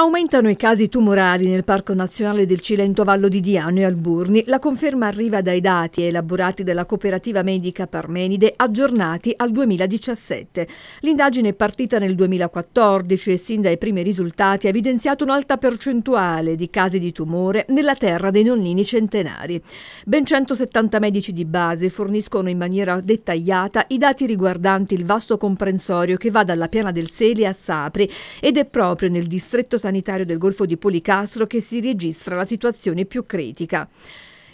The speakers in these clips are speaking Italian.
Aumentano i casi tumorali nel Parco Nazionale del Cilento Vallo di Diano e Alburni. La conferma arriva dai dati elaborati dalla cooperativa medica Parmenide aggiornati al 2017. L'indagine è partita nel 2014 e sin dai primi risultati ha evidenziato un'alta percentuale di casi di tumore nella terra dei nonnini centenari. Ben 170 medici di base forniscono in maniera dettagliata i dati riguardanti il vasto comprensorio che va dalla piana del Sele a Sapri ed è proprio nel distretto sanitario sanitario del Golfo di Policastro che si registra la situazione più critica.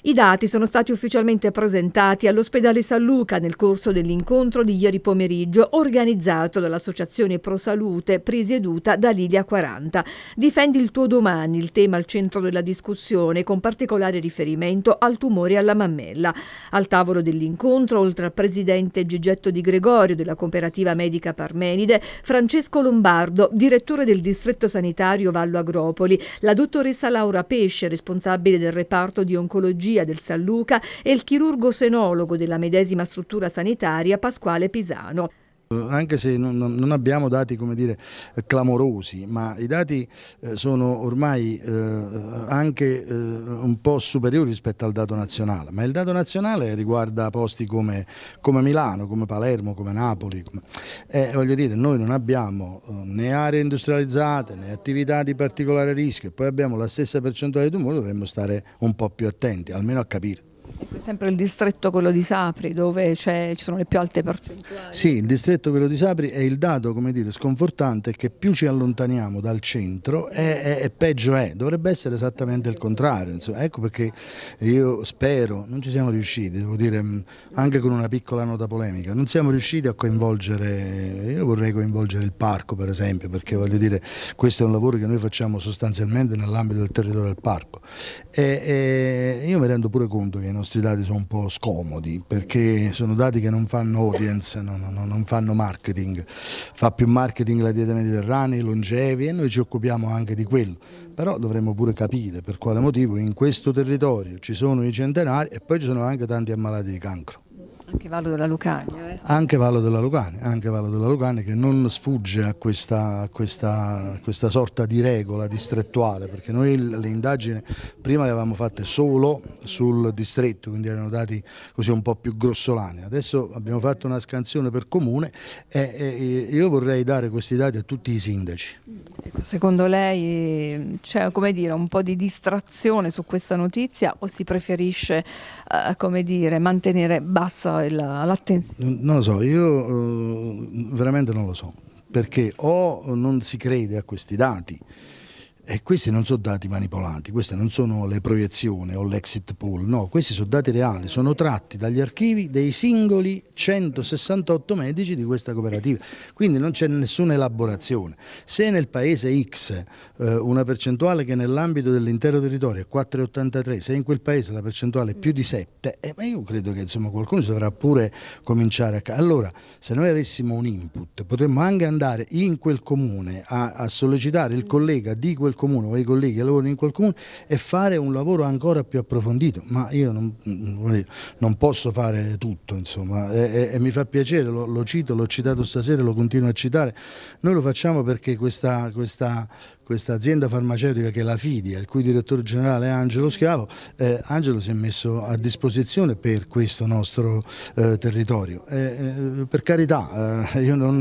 I dati sono stati ufficialmente presentati all'ospedale San Luca nel corso dell'incontro di ieri pomeriggio organizzato dall'Associazione Pro Salute presieduta da Lidia 40. Difendi il tuo domani, il tema al centro della discussione con particolare riferimento al tumore alla mammella. Al tavolo dell'incontro, oltre al presidente Gigetto Di Gregorio della cooperativa medica Parmenide, Francesco Lombardo, direttore del distretto sanitario Vallo Agropoli, la dottoressa Laura Pesce, responsabile del reparto di oncologia chirurgia del San Luca e il chirurgo senologo della medesima struttura sanitaria Pasquale Pisano. Eh, anche se non, abbiamo dati dire, eh, clamorosi, ma i dati eh, sono ormai anche un po' superiori rispetto al dato nazionale, ma il dato nazionale riguarda posti come, come Milano, come Palermo, come Napoli. E, voglio dire, noi non abbiamo né aree industrializzate né attività di particolare rischio, e poi abbiamo la stessa percentuale di tumore, dovremmo stare un po' più attenti, almeno a capire sempre il distretto quello di Sapri dove ci sono le più alte percentuali. Sì, il distretto quello di Sapri è il dato come dire, sconfortante che più ci allontaniamo dal centro e, e peggio è, dovrebbe essere esattamente il contrario. Insomma. Ecco perché io spero, non ci siamo riusciti, devo dire mm, anche con una piccola nota polemica, non siamo riusciti a coinvolgere, io vorrei coinvolgere il parco per esempio perché voglio dire questo è un lavoro che noi facciamo sostanzialmente nell'ambito del territorio del parco e, e io mi rendo pure conto che in nostri dati sono un po' scomodi perché sono dati che non fanno audience, non, non, non fanno marketing, fa più marketing la dieta mediterranea, i longevi e noi ci occupiamo anche di quello, però dovremmo pure capire per quale motivo in questo territorio ci sono i centenari e poi ci sono anche tanti ammalati di cancro. Anche Valdo della Lucania anche Vallo della Lucania, anche Vallo della Lucania che non sfugge a questa, a, questa, a questa, sorta di regola distrettuale, perché noi le indagini prima le avevamo fatte solo sul distretto, quindi erano dati così un po' più grossolani, adesso abbiamo fatto una scansione per comune e, e io vorrei dare questi dati a tutti i sindaci secondo lei c'è dire, un po' di distrazione su questa notizia o si preferisce eh, dire, mantenere bassa l'attenzione? Non lo so, io eh, veramente non lo so, perché o non si crede a questi dati e questi non sono dati manipolati, queste non sono le proiezioni o l'exit poll, no, questi sono dati reali, sono tratti dagli archivi dei singoli 168 medici di questa cooperativa, quindi non c'è nessuna elaborazione. Se nel paese X eh, una percentuale che nell'ambito dell'intero territorio è 4,83, se in quel paese la percentuale è più di 7, eh, ma io credo che insomma, qualcuno dovrà pure cominciare a... Allora, se noi avessimo un input, potremmo anche andare in quel comune a, a sollecitare il collega di quel comune o i colleghi che lavorano in quel comune e fare un lavoro ancora più approfondito, ma io non, mm, non posso fare tutto insomma e, e, e mi fa piacere, lo, lo cito, l'ho citato stasera, e lo continuo a citare, noi lo facciamo perché questa, questa, questa azienda farmaceutica che è la Fidia, il cui direttore generale è Angelo Schiavo, eh, Angelo si è messo a disposizione per questo nostro eh, territorio. Eh, eh per carità, eh, io non,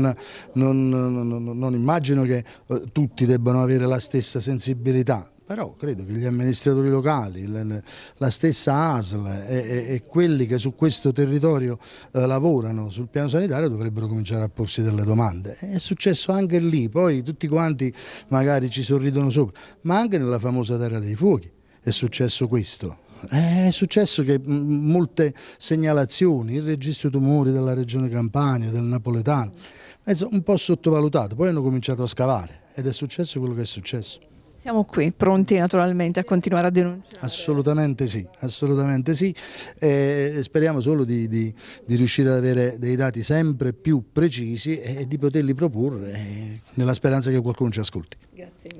non, non, non immagino che eh, tutti debbano avere la stessa sensibilità, però credo che gli amministratori locali, la stessa ASL e, e, e quelli che su questo territorio eh, lavorano sul piano sanitario dovrebbero cominciare a porsi delle domande. È successo anche lì, poi tutti quanti magari ci sorridono sopra, ma anche nella famosa terra dei fuochi è successo questo. Eh, è successo che mm, molte segnalazioni, il registro tumori della regione Campania, del napoletano, un po' sottovalutato, poi hanno cominciato a scavare ed è successo quello che è successo. Siamo qui, pronti naturalmente a continuare a denunciare. Assolutamente sì, assolutamente sì. Eh, speriamo solo di, di, di, riuscire ad avere dei dati sempre più precisi e di poterli proporre eh, nella speranza che qualcuno ci ascolti. Grazie.